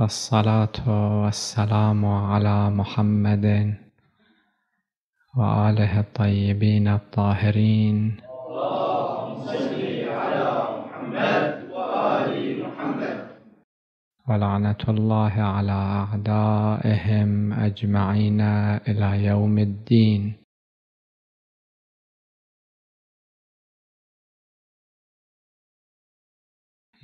الصلاة والسلام على محمد وآله الطيبين الطاهرين اللهم صل على محمد وآل محمد ولعنة الله على أعدائهم أجمعين إلى يوم الدين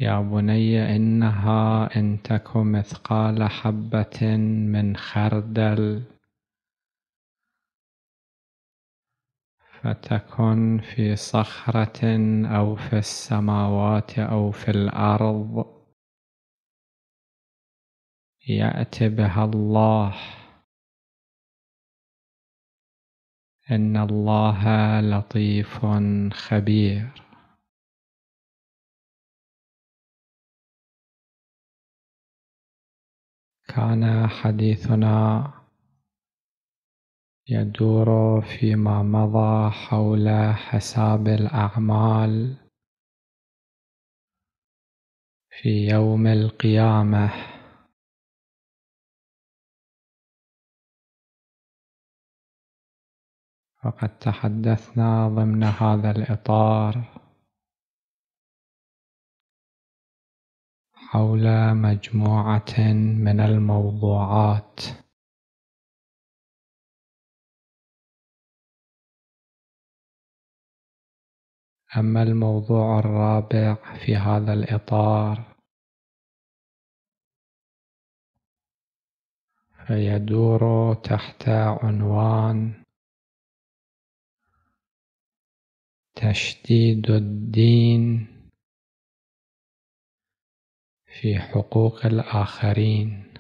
يا بني إنها إن تك مثقال حبة من خردل فتكن في صخرة أو في السماوات أو في الأرض يأتي بها الله إن الله لطيف خبير كان حديثنا يدور فيما مضى حول حساب الأعمال في يوم القيامة وقد تحدثنا ضمن هذا الإطار حول مجموعة من الموضوعات أما الموضوع الرابع في هذا الإطار فيدور تحت عنوان تشديد الدين في حقوق الآخرين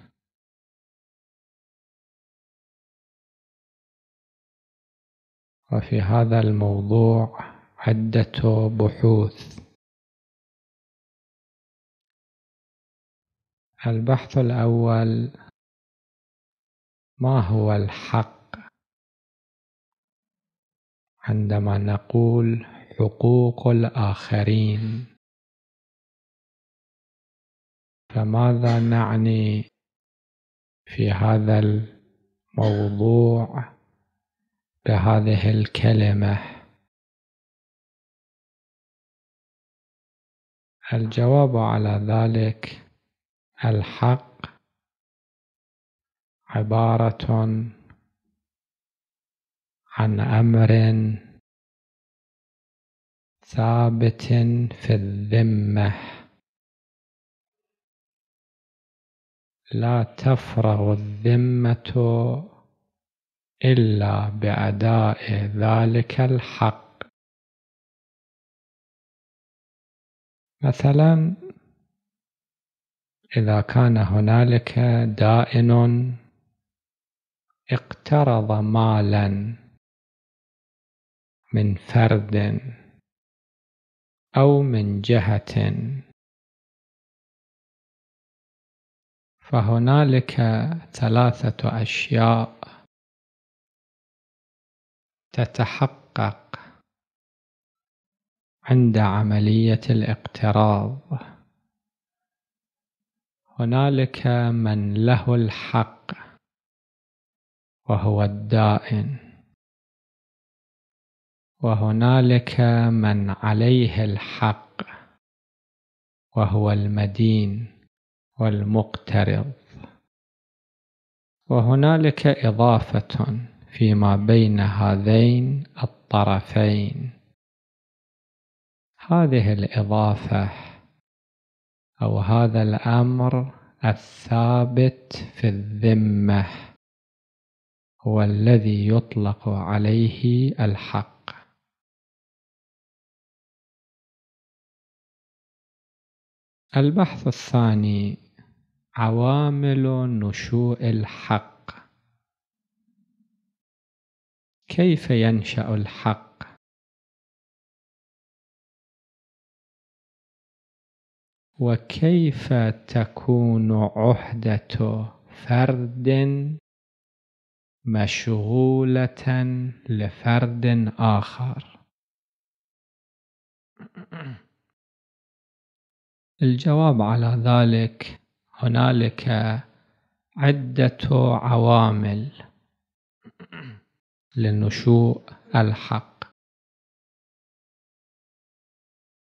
وفي هذا الموضوع عدة بحوث البحث الأول ما هو الحق عندما نقول حقوق الآخرين فماذا نعني في هذا الموضوع بهذه الكلمه الجواب على ذلك الحق عباره عن امر ثابت في الذمه لا تفرغ الذمة إلا بأداء ذلك الحق مثلا إذا كان هنالك دائن اقترض مالا من فرد أو من جهة فهنالك ثلاثة أشياء تتحقق عند عملية الاقتراض هنالك من له الحق وهو الدائن وهنالك من عليه الحق وهو المدين والمقترض وهنالك إضافة فيما بين هذين الطرفين هذه الإضافة أو هذا الأمر الثابت في الذمة هو الذي يطلق عليه الحق البحث الثاني عوامل نشوء الحق كيف ينشا الحق وكيف تكون عهده فرد مشغوله لفرد اخر الجواب على ذلك هنالك عدة عوامل لنشوء الحق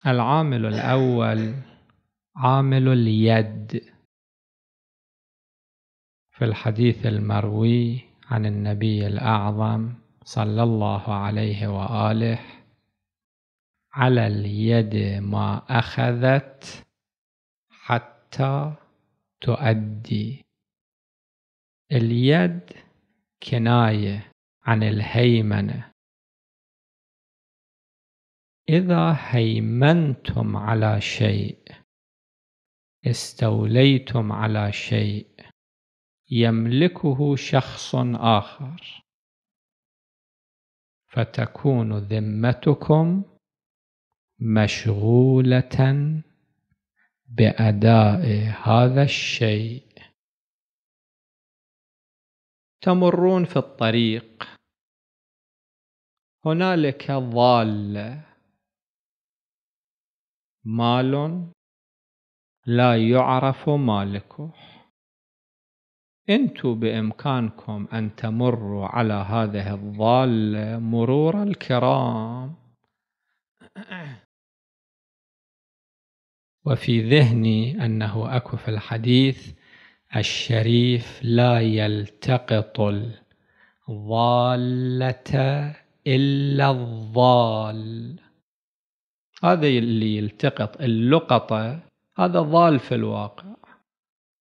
العامل الأول عامل اليد في الحديث المروي عن النبي الأعظم صلى الله عليه وآله على اليد ما أخذت حتى تؤدي اليد كناية عن الهيمنة إذا هيمنتم على شيء استوليتم على شيء يملكه شخص آخر فتكون ذمتكم مشغولة بأداء هذا الشيء تمرون في الطريق هنالك ضال مال لا يعرف مالكه انتم بامكانكم ان تمروا على هذه الضاله مرور الكرام وفي ذهني أنه أكو في الحديث الشريف لا يلتقط الضالة إلا الضال هذا اللي يلتقط اللقطة هذا ضال في الواقع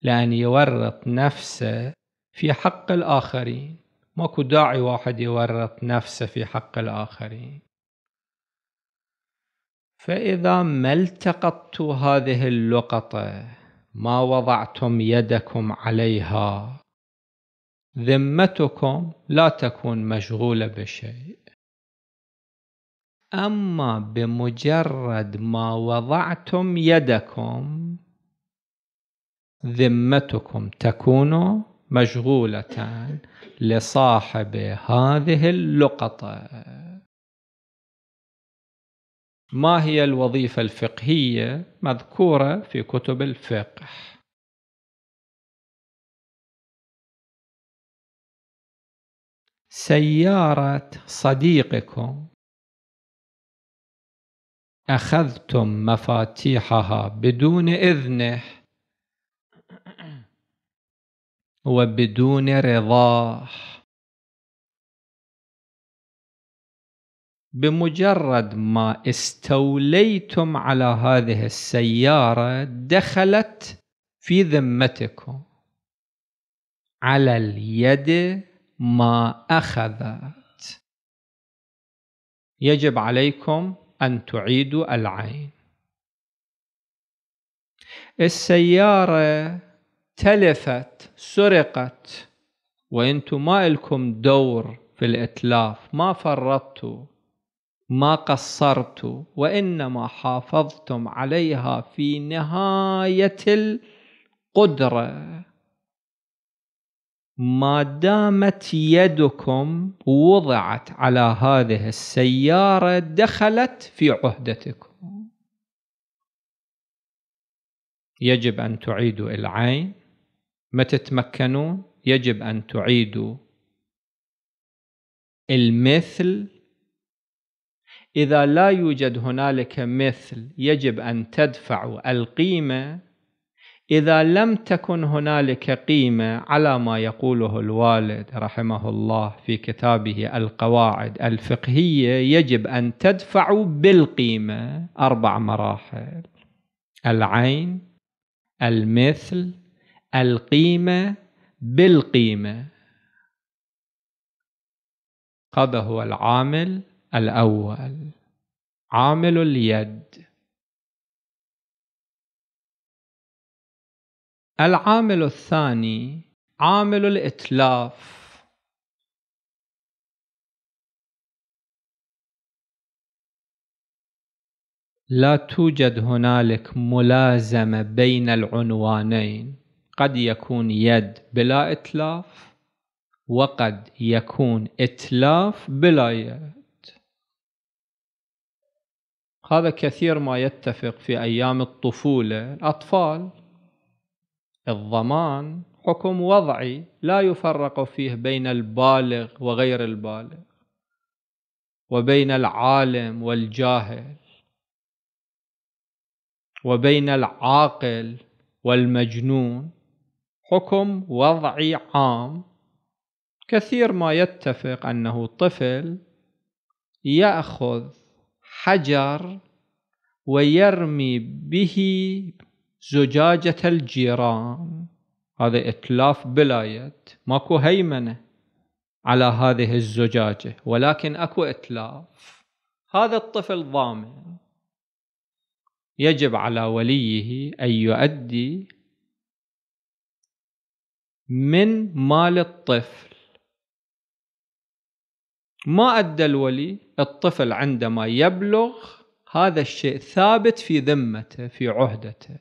لأن يورط نفسه في حق الآخرين ماكو داعي واحد يورط نفسه في حق الآخرين فإذا ما التقطت هذه اللقطة ما وضعتم يدكم عليها ذمتكم لا تكون مشغولة بشيء أما بمجرد ما وضعتم يدكم ذمتكم تكون مشغولة لصاحب هذه اللقطة ما هي الوظيفة الفقهية مذكورة في كتب الفقه؟ سيارة صديقكم أخذتم مفاتيحها بدون إذنه وبدون رضاه بمجرد ما استوليتم على هذه السيارة دخلت في ذمتكم على اليد ما أخذت يجب عليكم أن تعيدوا العين السيارة تلفت سرقت وانتم ما لكم دور في الاتلاف ما فرطتوا ما قصرت وانما حافظتم عليها في نهايه القدره ما دامت يدكم وضعت على هذه السياره دخلت في عهدتكم يجب ان تعيدوا العين ما تتمكنون يجب ان تعيدوا المثل إذا لا يوجد هنالك مثل يجب أن تدفع القيمة إذا لم تكن هنالك قيمة على ما يقوله الوالد رحمه الله في كتابه القواعد الفقهية يجب أن تدفع بالقيمة أربع مراحل العين المثل القيمة بالقيمة هذا هو العامل الأول عامل اليد العامل الثاني عامل الإتلاف لا توجد هنالك ملازمة بين العنوانين قد يكون يد بلا إتلاف وقد يكون إتلاف بلا يد هذا كثير ما يتفق في أيام الطفولة الأطفال الضمان حكم وضعي لا يفرق فيه بين البالغ وغير البالغ وبين العالم والجاهل وبين العاقل والمجنون حكم وضعي عام كثير ما يتفق أنه طفل يأخذ حجر ويرمي به زجاجة الجيران هذا إتلاف بلايت ماكو هيمنة على هذه الزجاجة ولكن أكو إتلاف هذا الطفل ضامن يجب على وليه أن يؤدي من مال الطفل ما أدى الولي الطفل عندما يبلغ هذا الشيء ثابت في ذمته في عهدته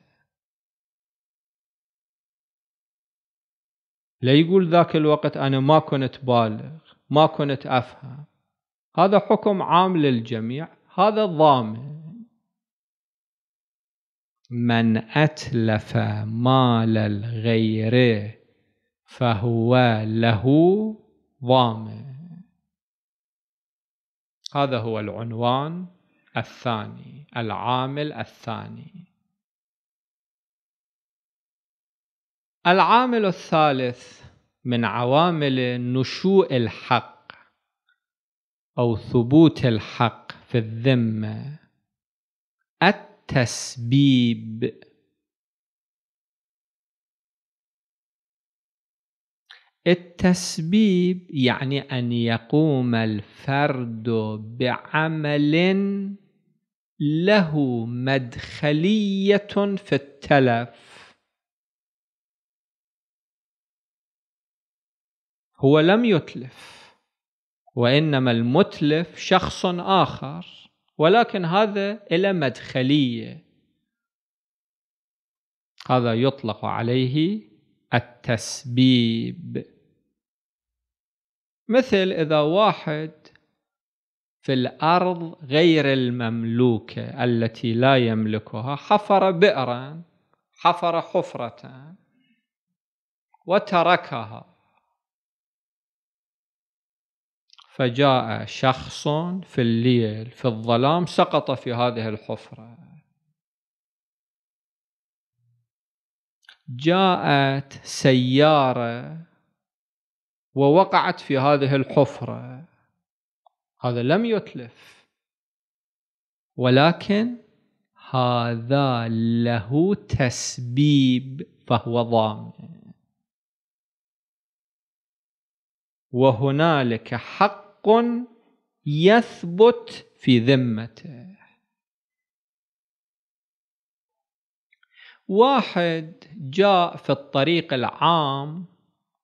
لا يقول ذاك الوقت أنا ما كنت بالغ ما كنت أفهم هذا حكم عام للجميع هذا ضامن من أتلف مال الغير فهو له ضامن هذا هو العنوان الثاني العامل الثاني العامل الثالث من عوامل نشوء الحق او ثبوت الحق في الذمه التسبيب التسبيب يعني أن يقوم الفرد بعمل له مدخلية في التلف هو لم يتلف وإنما المتلف شخص آخر ولكن هذا إلى مدخلية هذا يطلق عليه التسبيب مثل إذا واحد في الأرض غير المملوكة التي لا يملكها حفر بئرا حفر حفرة وتركها فجاء شخص في الليل في الظلام سقط في هذه الحفرة جاءت سيارة ووقعت في هذه الحفرة هذا لم يتلف ولكن هذا له تسبيب فهو ضامن وهنالك حق يثبت في ذمته واحد جاء في الطريق العام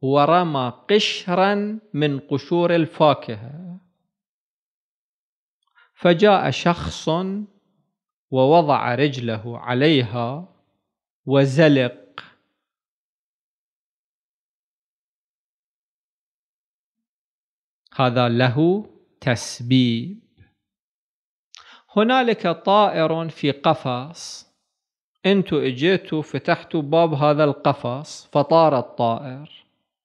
ورمى قشرا من قشور الفاكهة فجاء شخص ووضع رجله عليها وزلق هذا له تسبيب هنالك طائر في قفص انتوا اجيتوا فتحتوا باب هذا القفص فطار الطائر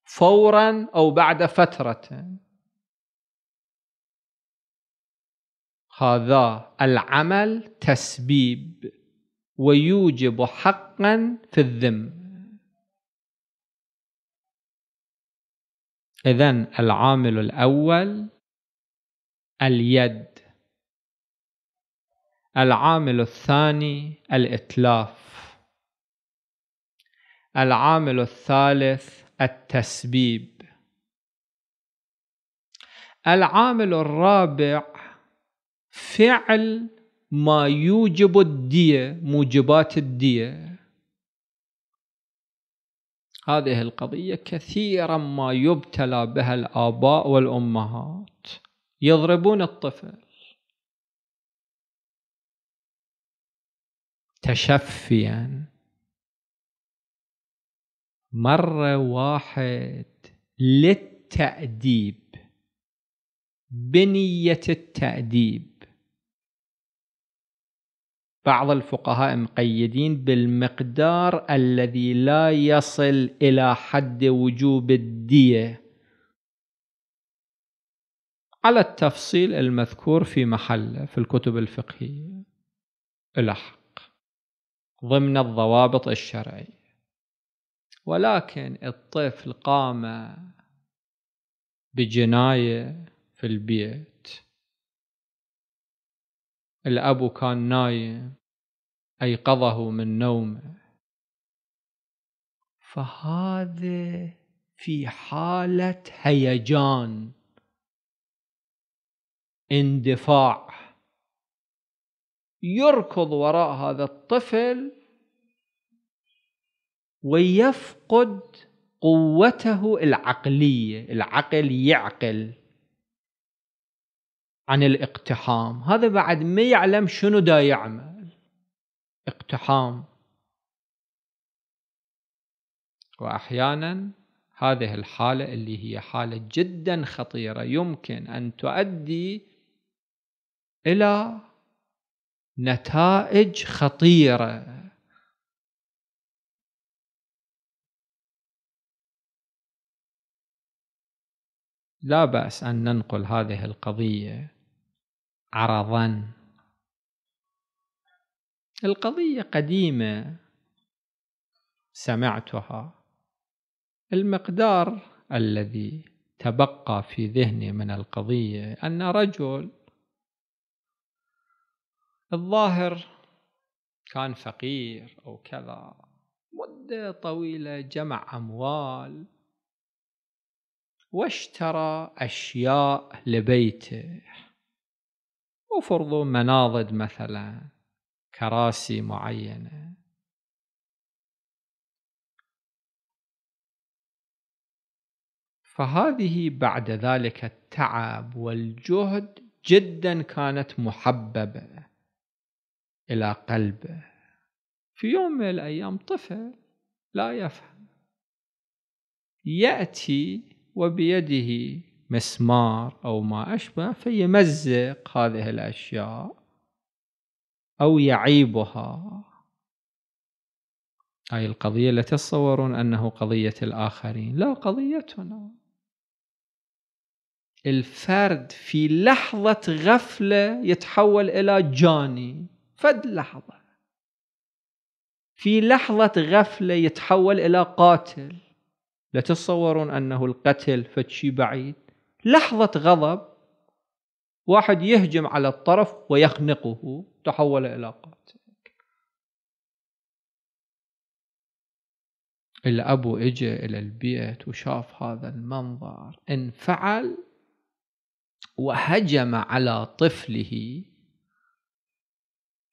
فورا أو بعد فترة هذا العمل تسبيب ويوجب حقا في الذم إذا العامل الأول اليد العامل الثاني الإتلاف العامل الثالث التسبيب العامل الرابع فعل ما يوجب الدية موجبات الدية هذه القضية كثيرا ما يبتلى بها الآباء والأمهات يضربون الطفل تشفيا مرة واحد للتأديب بنية التأديب بعض الفقهاء مقيدين بالمقدار الذي لا يصل إلى حد وجوب الدية على التفصيل المذكور في محله في الكتب الفقهية الحق ضمن الضوابط الشرعيه ولكن الطفل قام بجناية في البيت الأب كان نايم أيقظه من نومه فهذا في حالة هيجان اندفاع يركض وراء هذا الطفل ويفقد قوته العقلية العقل يعقل عن الاقتحام هذا بعد ما يعلم شنو دا يعمل اقتحام وأحيانا هذه الحالة اللي هي حالة جدا خطيرة يمكن أن تؤدي إلى نتائج خطيرة لا باس ان ننقل هذه القضيه عرضا القضيه قديمه سمعتها المقدار الذي تبقى في ذهني من القضيه ان رجل الظاهر كان فقير او كذا مده طويله جمع اموال واشترى أشياء لبيته وفرضوا مناضد مثلا كراسي معينة فهذه بعد ذلك التعب والجهد جدا كانت محببة إلى قلبه في يوم من الأيام طفل لا يفهم يأتي وبيده مسمار أو ما أشبه فيمزق هذه الأشياء أو يعيبها أي القضية لا تتصورون أنه قضية الآخرين لا قضيتنا الفرد في لحظة غفلة يتحول إلى جاني فد لحظة في لحظة غفلة يتحول إلى قاتل لا تتصورون انه القتل فتشي بعيد لحظه غضب واحد يهجم على الطرف ويخنقه تحول الى قاتل الأبو إجا إلى البيت وشاف هذا المنظر انفعل وهجم على طفله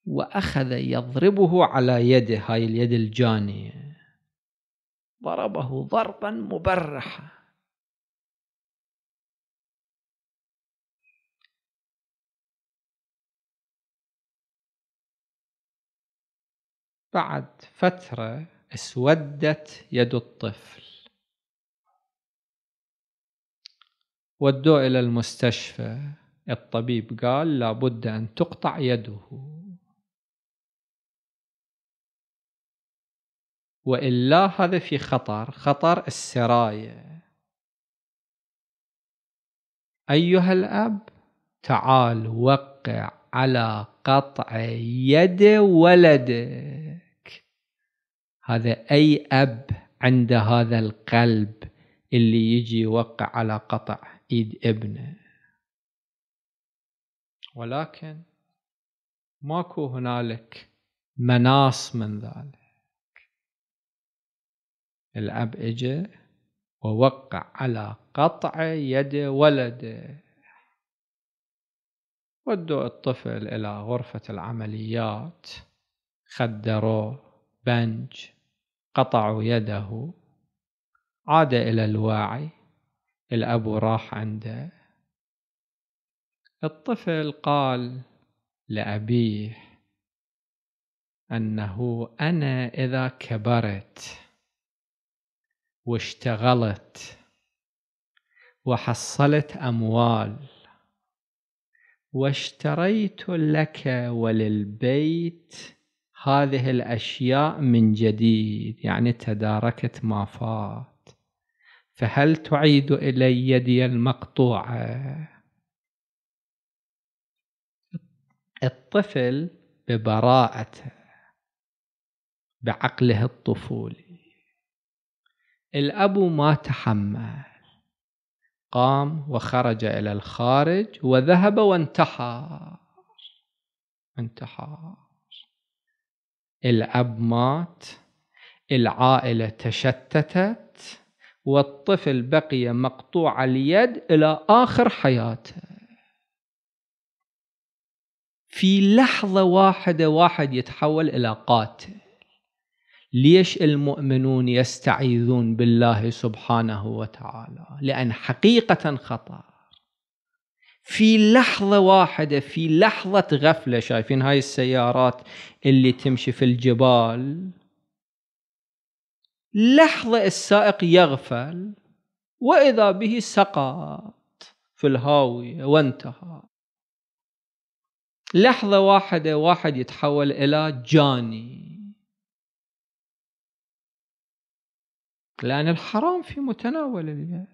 وأخذ يضربه على يده هاي اليد الجانية ضربه ضربا مبرحا بعد فترة اسودت يد الطفل ودوه إلى المستشفى الطبيب قال لابد أن تقطع يده والا هذا في خطر خطر السرايه ايها الاب تعال وقع على قطع يد ولدك هذا اي اب عند هذا القلب اللي يجي يوقع على قطع ايد ابنه ولكن ماكو هنالك مناص من ذلك الأب اجى ووقع على قطع يد ولده ودوا الطفل إلى غرفة العمليات خدروه بنج قطعوا يده عاد إلى الواعي الأب راح عنده الطفل قال لأبيه أنه أنا إذا كبرت واشتغلت وحصلت أموال واشتريت لك وللبيت هذه الأشياء من جديد يعني تداركت ما فات فهل تعيد إلي يدي المقطوعة الطفل ببراءته بعقله الطفولي الأب ما تحمل قام وخرج إلى الخارج وذهب وانتحر انتحر الأب مات العائلة تشتتت والطفل بقي مقطوع اليد إلى آخر حياته في لحظة واحدة واحد يتحول إلى قاتل ليش المؤمنون يستعيذون بالله سبحانه وتعالى لأن حقيقة خطر في لحظة واحدة في لحظة غفلة شايفين هاي السيارات اللي تمشي في الجبال لحظة السائق يغفل وإذا به سقط في الهاوية وانتهى لحظة واحدة واحد يتحول إلى جاني لأن الحرام في متناول اليد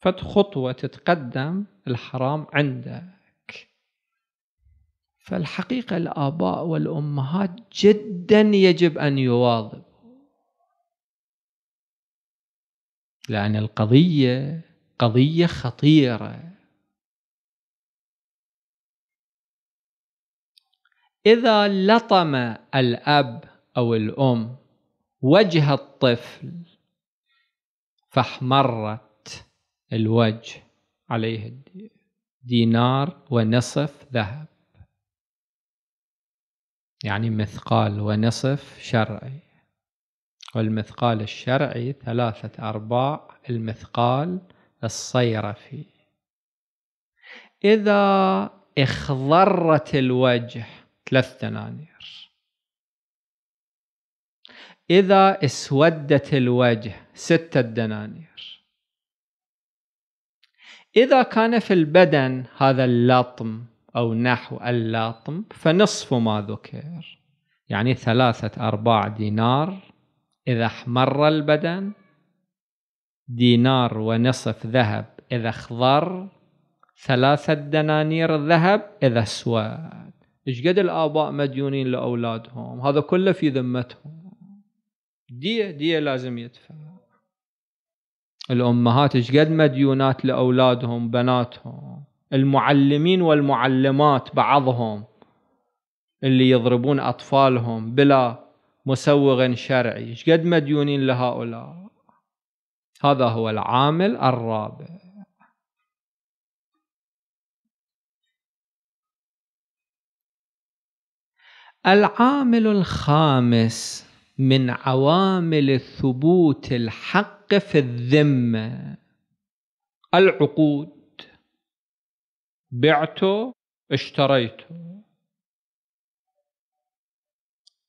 فد خطوة تتقدم الحرام عندك فالحقيقة الآباء والأمهات جدا يجب أن يواظبوا لأن القضية قضية خطيرة إذا لطم الأب أو الأم وجه الطفل فاحمرت الوجه عليه دينار ونصف ذهب يعني مثقال ونصف شرعي والمثقال الشرعي ثلاثة أرباع المثقال الصيرفي إذا اخضرت الوجه ثلاث دنانير إذا اسودت الوجه ستة دنانير إذا كان في البدن هذا اللطم أو نحو اللطم فنصف ما ذكر يعني ثلاثة أرباع دينار إذا احمر البدن دينار ونصف ذهب إذا اخضر ثلاثة دنانير ذهب إذا اسود ايش قد الآباء مديونين لأولادهم هذا كله في ذمتهم دية دية لازم يدفع الأمهات ايش قد مديونات لأولادهم بناتهم المعلمين والمعلمات بعضهم اللي يضربون أطفالهم بلا مسوغ شرعي ايش قد مديونين لهؤلاء هذا هو العامل الرابع العامل الخامس من عوامل الثبوت الحق في الذمة العقود بعته اشتريته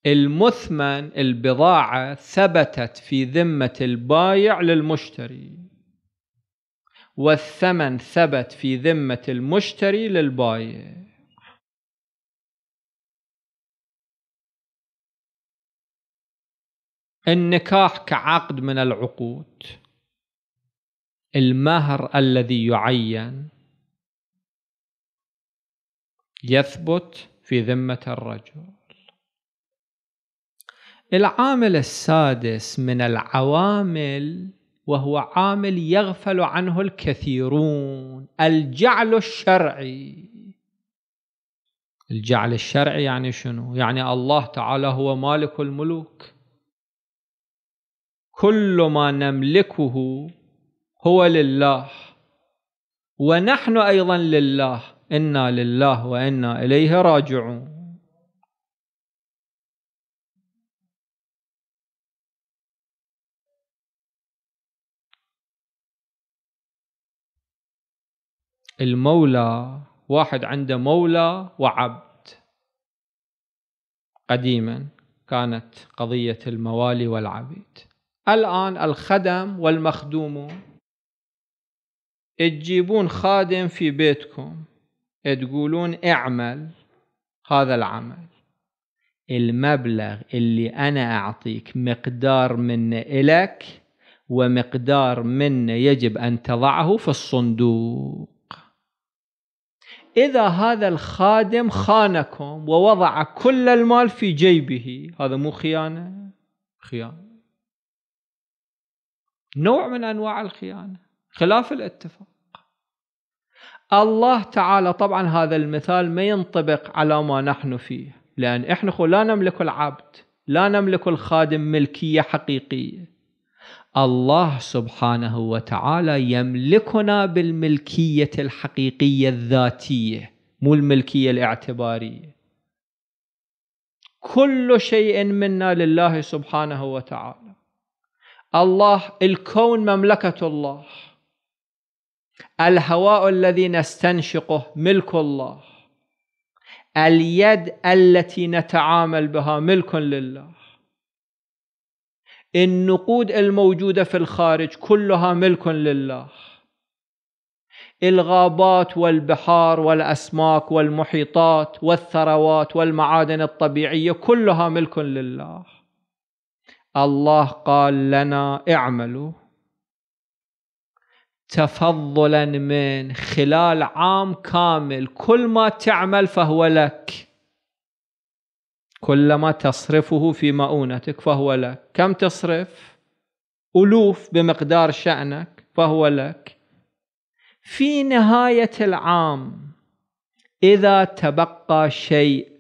المثمن البضاعة ثبتت في ذمة البايع للمشتري والثمن ثبت في ذمة المشتري للبايع النكاح كعقد من العقود المهر الذي يعين يثبت في ذمة الرجل العامل السادس من العوامل وهو عامل يغفل عنه الكثيرون الجعل الشرعي الجعل الشرعي يعني شنو؟ يعني الله تعالى هو مالك الملوك كل ما نملكه هو لله ونحن ايضا لله انا لله وانا اليه راجعون المولى واحد عنده مولى وعبد قديما كانت قضيه الموالي والعبيد الآن الخدم والمخدوم تجيبون خادم في بيتكم تقولون اعمل هذا العمل المبلغ اللي أنا أعطيك مقدار منه إلك ومقدار منه يجب أن تضعه في الصندوق إذا هذا الخادم خانكم ووضع كل المال في جيبه هذا مو خيانة خيانة نوع من أنواع الخيانة خلاف الاتفاق الله تعالى طبعا هذا المثال ما ينطبق على ما نحن فيه لأن إحنا لا نملك العبد لا نملك الخادم ملكية حقيقية الله سبحانه وتعالى يملكنا بالملكية الحقيقية الذاتية مو الملكية الاعتبارية كل شيء منا لله سبحانه وتعالى الله الكون مملكة الله الهواء الذي نستنشقه ملك الله اليد التي نتعامل بها ملك لله النقود الموجودة في الخارج كلها ملك لله الغابات والبحار والأسماك والمحيطات والثروات والمعادن الطبيعية كلها ملك لله الله قال لنا اعملوا تفضلا من خلال عام كامل كل ما تعمل فهو لك كلما تصرفه في مؤونتك فهو لك كم تصرف ألوف بمقدار شأنك فهو لك في نهاية العام إذا تبقى شيء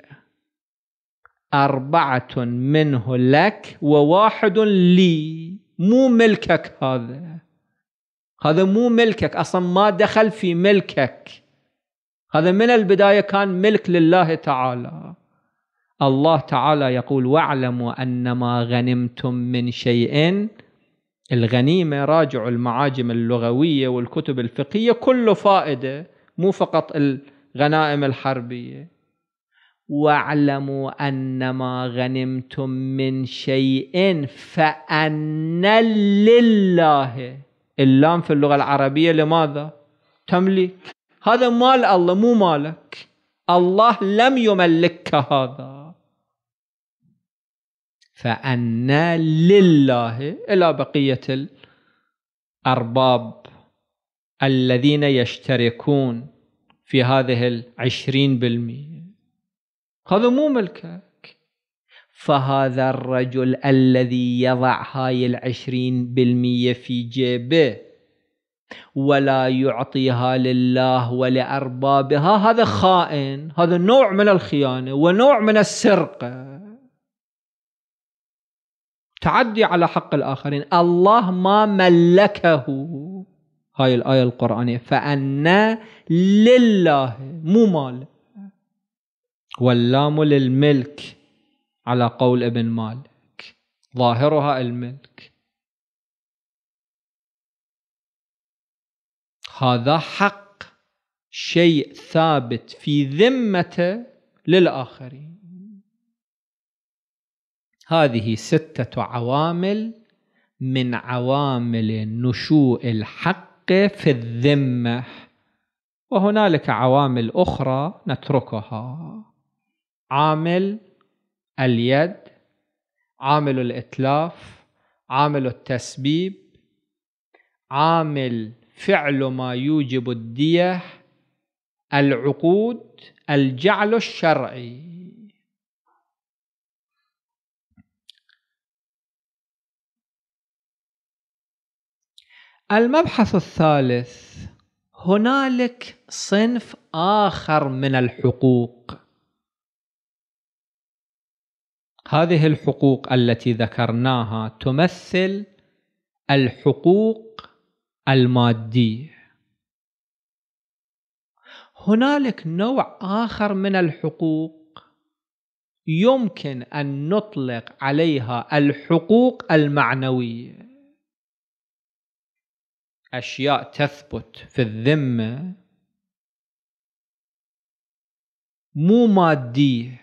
أربعة منه لك وواحد لي مو ملكك هذا هذا مو ملكك أصلا ما دخل في ملكك هذا من البداية كان ملك لله تعالى الله تعالى يقول واعلموا أنما غنمتم من شيء الغنيمة راجع المعاجم اللغوية والكتب الفقهية كله فائدة مو فقط الغنائم الحربية واعلموا انما غنمتم من شيء فان لله اللام في اللغه العربيه لماذا تمليك هذا مال الله مو مالك الله لم يملكك هذا فان لله الى بقيه الارباب الذين يشتركون في هذه العشرين بالمئة هذا مو ملكك فهذا الرجل الذي يضع هاي العشرين بالمية في جيبه ولا يعطيها لله ولأربابها هذا خائن هذا نوع من الخيانة ونوع من السرقة تعدي على حق الآخرين الله ما ملكه هاي الآية القرآنية فأن لله مو مالك واللام للملك على قول ابن مالك ظاهرها الملك هذا حق شيء ثابت في ذمته للآخرين هذه ستة عوامل من عوامل نشوء الحق في الذمة وهنالك عوامل أخرى نتركها عامل اليد عامل الإتلاف عامل التسبيب عامل فعل ما يوجب الدية العقود الجعل الشرعي المبحث الثالث هنالك صنف آخر من الحقوق هذه الحقوق التي ذكرناها تمثل الحقوق الماديه هنالك نوع اخر من الحقوق يمكن ان نطلق عليها الحقوق المعنويه اشياء تثبت في الذمه مو ماديه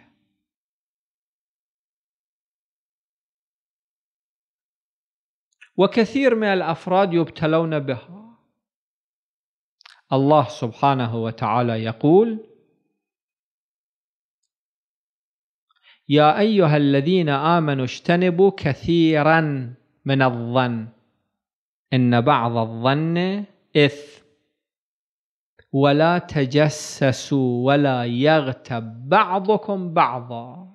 وكثير من الافراد يبتلون بها الله سبحانه وتعالى يقول يا ايها الذين امنوا اجتنبوا كثيرا من الظن ان بعض الظن اث ولا تجسسوا ولا يغتب بعضكم بعضا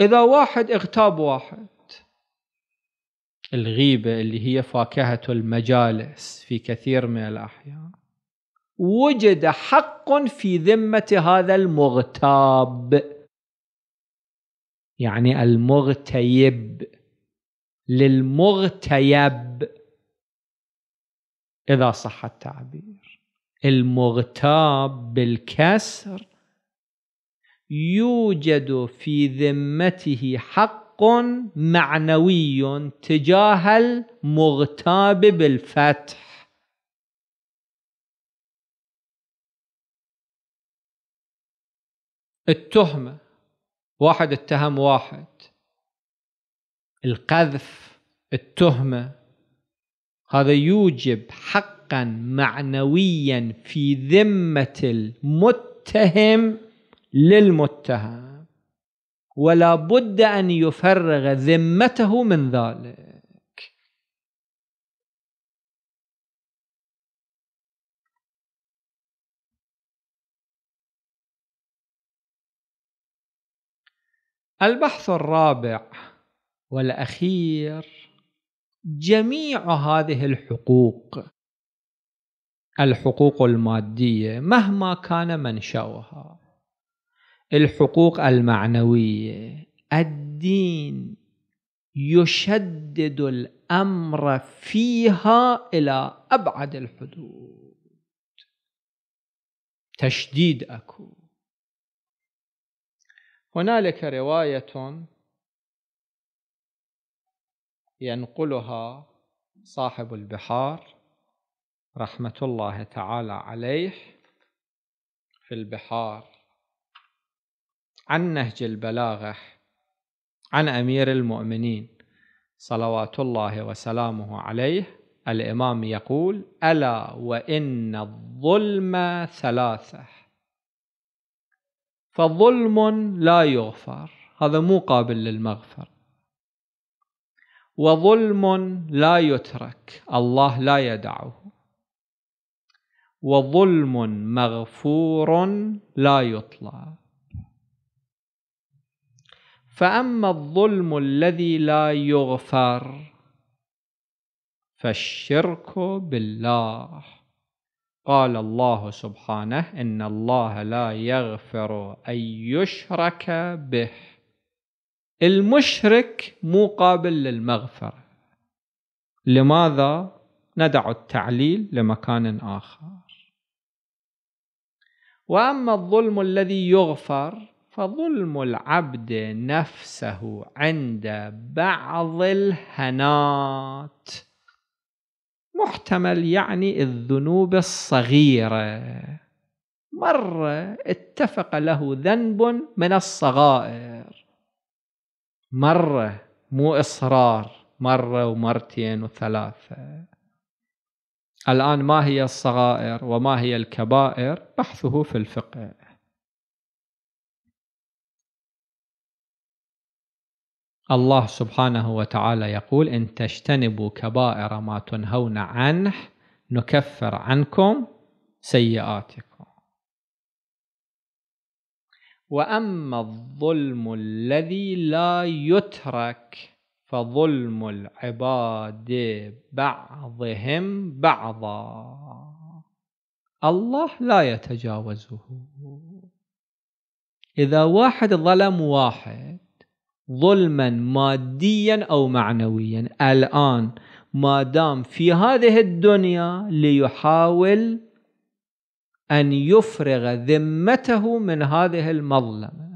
اذا واحد اغتاب واحد الغيبة اللي هي فاكهة المجالس في كثير من الأحيان وجد حق في ذمة هذا المغتاب يعني المغتيب للمغتيب إذا صح التعبير المغتاب بالكسر يوجد في ذمته حق حق معنوي تجاه المغتاب بالفتح التهمة واحد اتهم واحد القذف التهمة هذا يوجب حقا معنويا في ذمة المتهم للمتهم ولا بد أن يفرغ ذمته من ذلك البحث الرابع والأخير جميع هذه الحقوق الحقوق المادية مهما كان منشأها الحقوق المعنوية الدين يشدد الأمر فيها إلى أبعد الحدود تشديد أكو هنالك رواية ينقلها صاحب البحار رحمة الله تعالى عليه في البحار عن نهج البلاغه عن امير المؤمنين صلوات الله وسلامه عليه الامام يقول الا وان الظلم ثلاثه فظلم لا يغفر هذا مو قابل للمغفر وظلم لا يترك الله لا يدعه وظلم مغفور لا يطلب فأما الظلم الذي لا يغفر فالشرك بالله قال الله سبحانه إن الله لا يغفر أن يشرك به المشرك مو قابل للمغفرة لماذا ندع التعليل لمكان آخر وأما الظلم الذي يغفر فظلم العبد نفسه عند بعض الهنات محتمل يعني الذنوب الصغيرة مرة اتفق له ذنب من الصغائر مرة مو إصرار مرة ومرتين وثلاثة الآن ما هي الصغائر وما هي الكبائر بحثه في الفقه الله سبحانه وتعالى يقول إن تجتنبوا كبائر ما تنهون عنه نكفر عنكم سيئاتكم وأما الظلم الذي لا يترك فظلم العباد بعضهم بعضا الله لا يتجاوزه إذا واحد ظلم واحد ظلما ماديا او معنويا الان ما دام في هذه الدنيا ليحاول ان يفرغ ذمته من هذه المظلمه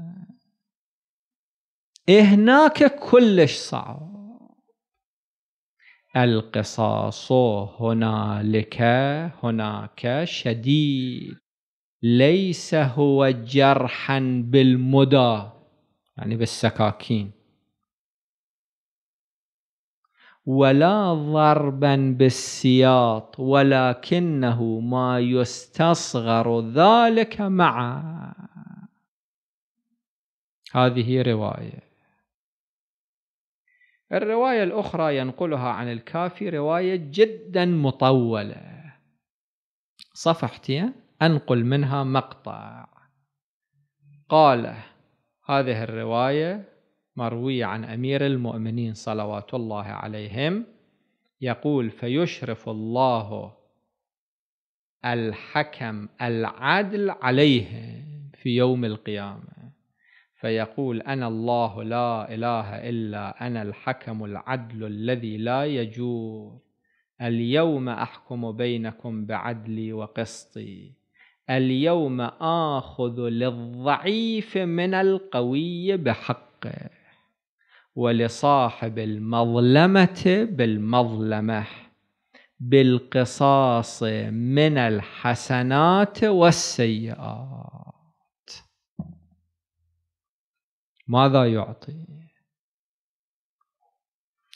هناك كلش صعب القصاص هنالك هناك شديد ليس هو جرحا بالمدى يعني بالسكاكين ولا ضربا بالسياط ولكنه ما يستصغر ذلك معه هذه رواية الرواية الأخرى ينقلها عن الكافي رواية جدا مطولة صفحتين أنقل منها مقطع قال هذه الرواية مروية عن أمير المؤمنين صلوات الله عليهم يقول فيشرف الله الحكم العدل عليه في يوم القيامة فيقول أنا الله لا إله إلا أنا الحكم العدل الذي لا يجور اليوم أحكم بينكم بعدلي وقسطي اليوم آخذ للضعيف من القوي بحقه ولصاحب المظلمة بالمظلمة بالقصاص من الحسنات والسيئات ماذا يعطي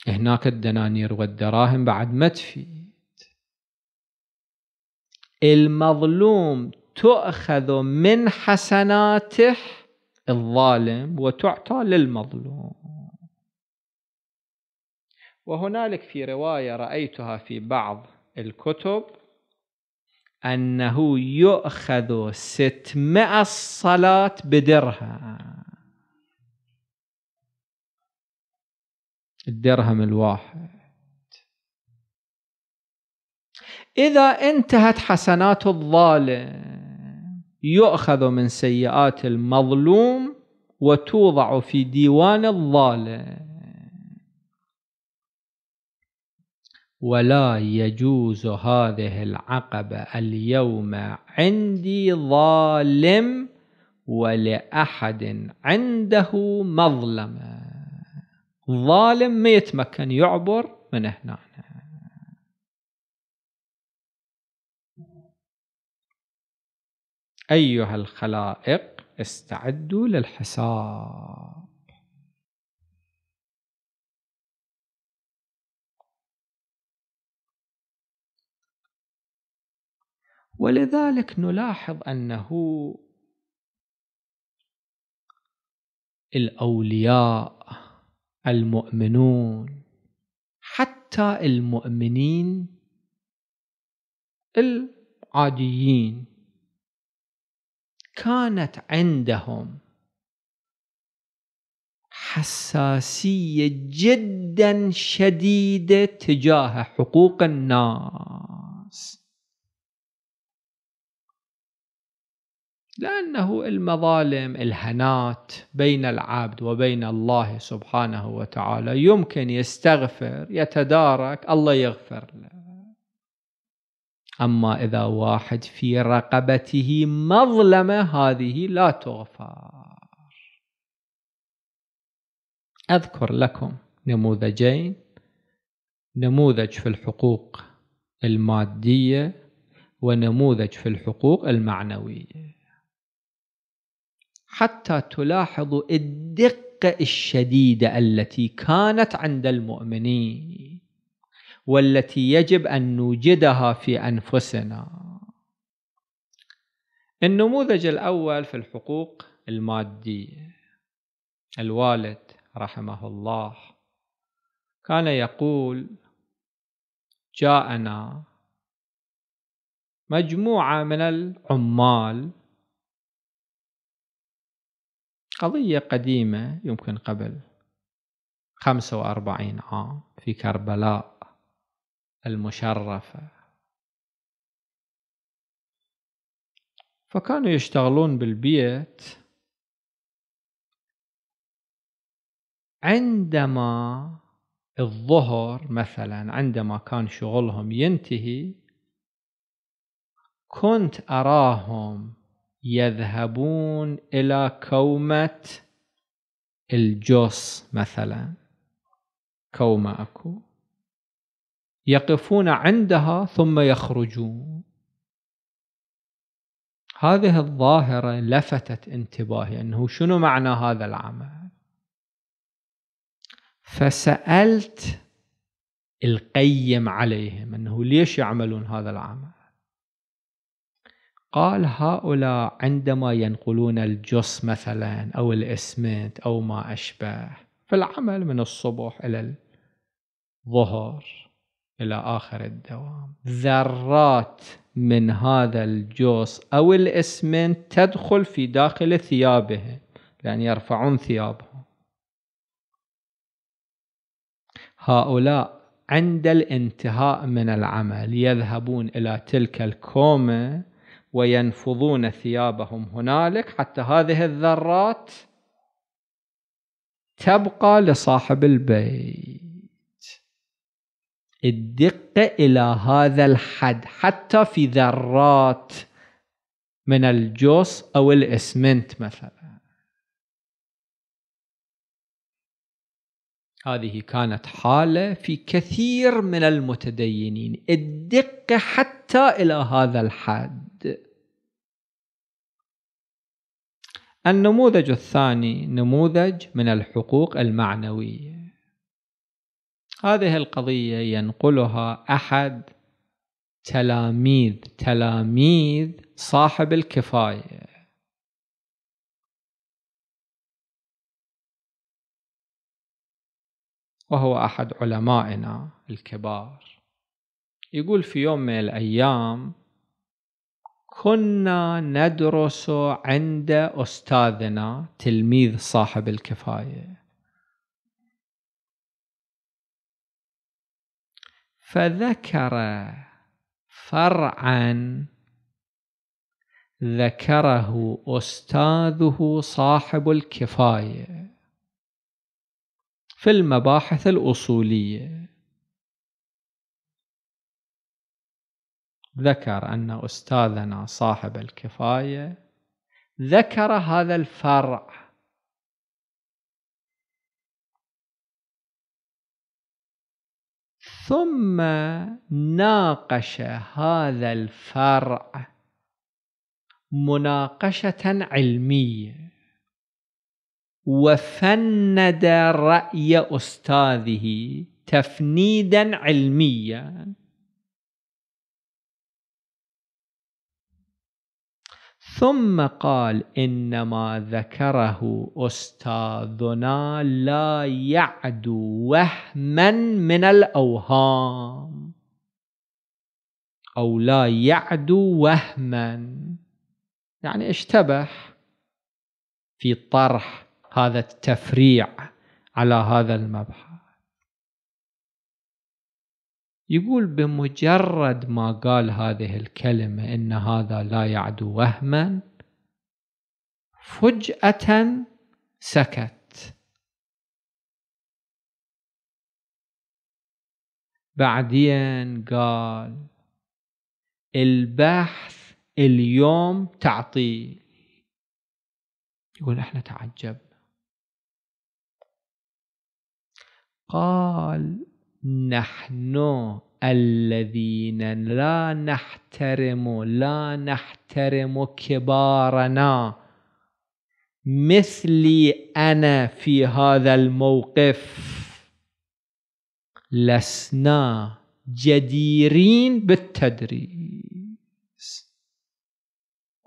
هناك الدنانير والدراهم بعد ما تفيد المظلوم تؤخذ من حسناته الظالم وتعطى للمظلوم وهنالك في رواية رأيتها في بعض الكتب أنه يؤخذ ستمائة صلاة بدرهم الدرهم الواحد إذا انتهت حسنات الظالم يؤخذ من سيئات المظلوم وتوضع في ديوان الظالم ولا يجوز هذه العقبة اليوم عندي ظالم ولأحد عنده مظلمة ظالم ما يتمكن يعبر من هنا أيها الخلائق استعدوا للحساب ولذلك نلاحظ أنه الأولياء المؤمنون حتى المؤمنين العاديين كانت عندهم حساسية جدا شديدة تجاه حقوق الناس لأنه المظالم الهنات بين العبد وبين الله سبحانه وتعالى يمكن يستغفر يتدارك الله يغفر له أما إذا واحد في رقبته مظلمة هذه لا تغفر أذكر لكم نموذجين نموذج في الحقوق المادية ونموذج في الحقوق المعنوية حتى تلاحظوا الدقة الشديدة التي كانت عند المؤمنين والتي يجب أن نوجدها في أنفسنا النموذج الأول في الحقوق المادية الوالد رحمه الله كان يقول جاءنا مجموعة من العمال قضية قديمة يمكن قبل 45 عام في كربلاء المشرفة فكانوا يشتغلون بالبيت عندما الظهر مثلا عندما كان شغلهم ينتهي كنت أراهم يذهبون إلى كومة الجص مثلا كومة أكو يقفون عندها ثم يخرجون هذه الظاهرة لفتت انتباهي أنه شنو معنى هذا العمل فسألت القيم عليهم أنه ليش يعملون هذا العمل قال هؤلاء عندما ينقلون الجص مثلا أو الإسمنت أو ما أشبه في العمل من الصبح إلى الظهر إلى آخر الدوام ذرات من هذا الجوص أو الإسمنت تدخل في داخل ثيابه لأن يرفعون ثيابهم هؤلاء عند الانتهاء من العمل يذهبون إلى تلك الكومة وينفضون ثيابهم هنالك حتى هذه الذرات تبقى لصاحب البيت الدقة إلى هذا الحد حتى في ذرات من الجوس أو الإسمنت مثلا هذه كانت حالة في كثير من المتدينين الدقة حتى إلى هذا الحد النموذج الثاني نموذج من الحقوق المعنويه هذه القضية ينقلها أحد تلاميذ تلاميذ صاحب الكفاية وهو أحد علمائنا الكبار يقول في يوم من الأيام كنا ندرس عند أستاذنا تلميذ صاحب الكفاية فذكر فرعا ذكره أستاذه صاحب الكفاية في المباحث الأصولية ذكر أن أستاذنا صاحب الكفاية ذكر هذا الفرع ثم ناقش هذا الفرع مناقشه علميه وفند راي استاذه تفنيدا علميا ثم قال انما ذكره استاذنا لا يعدو وهما من الاوهام او لا يعدو وهما يعني اشتبه في طرح هذا التفريع على هذا المبحث يقول بمجرد ما قال هذه الكلمة إن هذا لا يعدو وهما فجأة سكت بعدين قال البحث اليوم تعطي يقول احنا تعجبنا قال نحن الذين لا نحترم لا نحترم كبارنا مثلي انا في هذا الموقف لسنا جديرين بالتدريس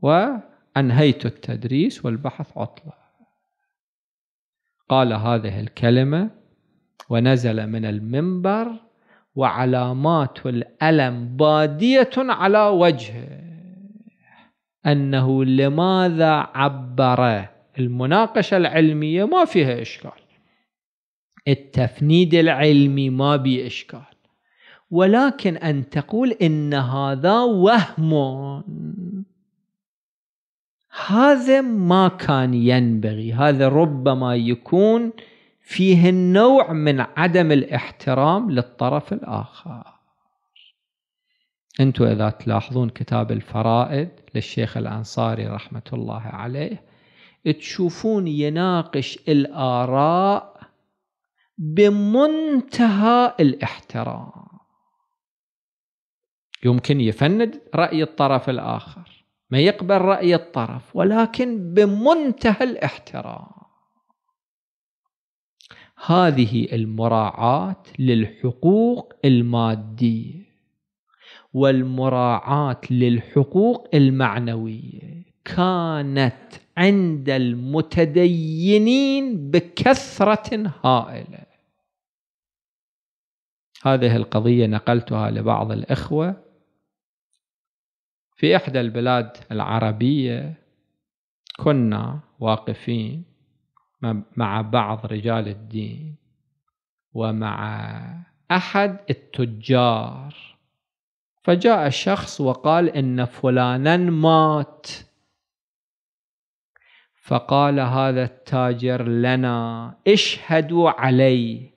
وانهيت التدريس والبحث عطله قال هذه الكلمه ونزل من المنبر وعلامات الألم بادية على وجهه أنه لماذا عبر المناقشة العلمية ما فيها إشكال التفنيد العلمي ما بي إشكال ولكن أن تقول إن هذا وهم هذا ما كان ينبغي هذا ربما يكون فيه النوع من عدم الاحترام للطرف الآخر أنتم إذا تلاحظون كتاب الفرائد للشيخ الأنصاري رحمة الله عليه تشوفون يناقش الآراء بمنتهى الاحترام يمكن يفند رأي الطرف الآخر ما يقبل رأي الطرف ولكن بمنتهى الاحترام هذه المراعاة للحقوق المادية والمراعاة للحقوق المعنوية كانت عند المتدينين بكثرة هائلة هذه القضية نقلتها لبعض الإخوة في إحدى البلاد العربية كنا واقفين مع بعض رجال الدين ومع احد التجار فجاء شخص وقال ان فلانا مات فقال هذا التاجر لنا اشهدوا علي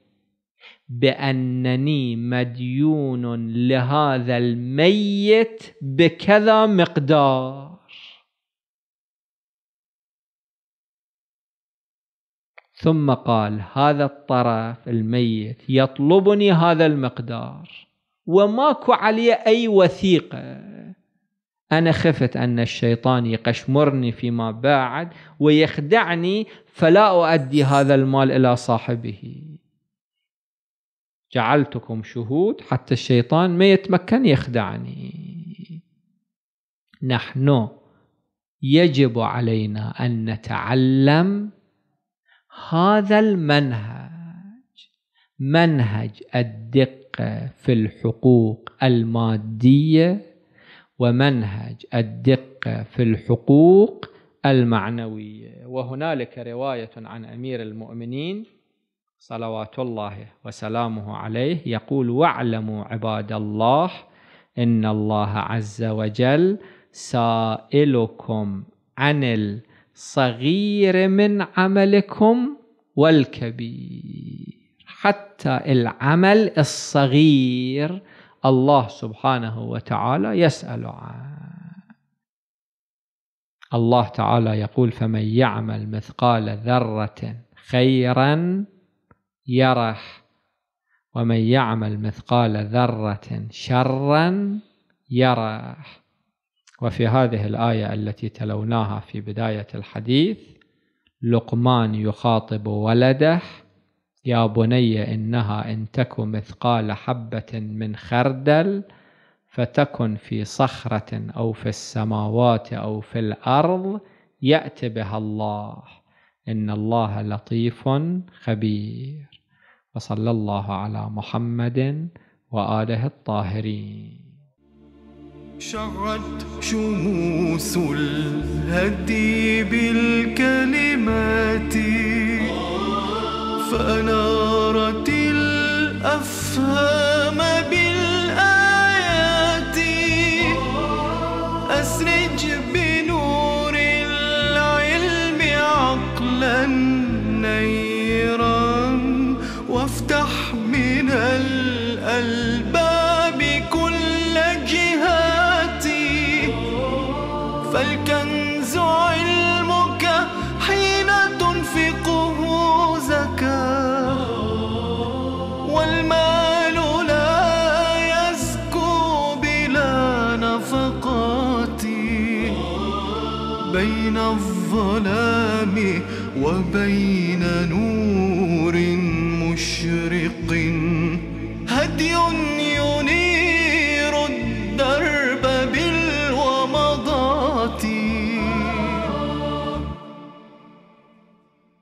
بانني مديون لهذا الميت بكذا مقدار ثم قال هذا الطرف الميت يطلبني هذا المقدار وماكو عليه أي وثيقة أنا خفت أن الشيطان يقشمرني فيما بعد ويخدعني فلا أؤدي هذا المال إلى صاحبه جعلتكم شهود حتى الشيطان ما يتمكن يخدعني نحن يجب علينا أن نتعلم هذا المنهج منهج الدقة في الحقوق المادية ومنهج الدقة في الحقوق المعنوية وهنالك رواية عن أمير المؤمنين صلوات الله وسلامه عليه يقول واعلموا عباد الله ان الله عز وجل سائلكم عن صغير من عملكم والكبير حتى العمل الصغير الله سبحانه وتعالى يسأل عنه الله تعالى يقول فمن يعمل مثقال ذرة خيرا يرح ومن يعمل مثقال ذرة شرا يرح وفي هذه الآية التي تلوناها في بداية الحديث لقمان يخاطب ولده يا بني إنها إن تك مثقال حبة من خردل فتكن في صخرة أو في السماوات أو في الأرض يأت بها الله إن الله لطيف خبير وصلى الله على محمد وآله الطاهرين شعت شموس الهدي بالكلمات فأنارت الأفهام بالكلمات وبين نور مشرق